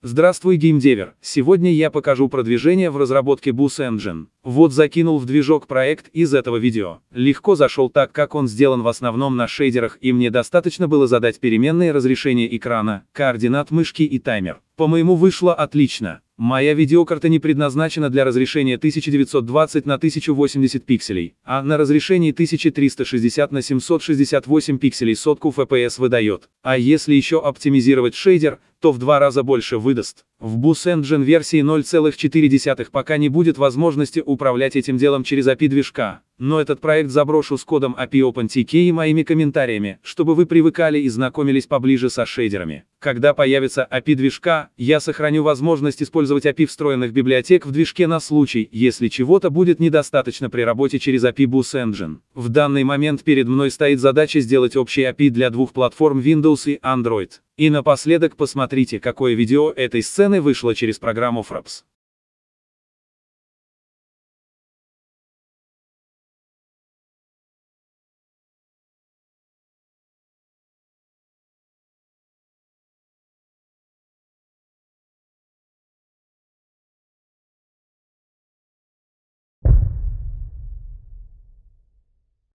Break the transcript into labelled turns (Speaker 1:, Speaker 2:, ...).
Speaker 1: Здравствуй, геймдевер! Сегодня я покажу продвижение в разработке Bus Engine. Вот закинул в движок проект из этого видео. Легко зашел так, как он сделан в основном на шейдерах, и мне достаточно было задать переменные разрешение экрана, координат мышки и таймер. По-моему вышло отлично. Моя видеокарта не предназначена для разрешения 1920 на 1080 пикселей, а на разрешении 1360 на 768 пикселей сотку FPS выдает. А если еще оптимизировать шейдер, то в два раза больше выдаст. В Bus Engine версии 0,4 пока не будет возможности управлять этим делом через API движка. Но этот проект заброшу с кодом API OpenTK и моими комментариями, чтобы вы привыкали и знакомились поближе со шейдерами. Когда появится API движка, я сохраню возможность использовать API встроенных библиотек в движке на случай, если чего-то будет недостаточно при работе через API Bus Engine. В данный момент перед мной стоит задача сделать общий API для двух платформ Windows и Android. И напоследок посмотрите, какое видео этой сцены вышло через программу Fraps.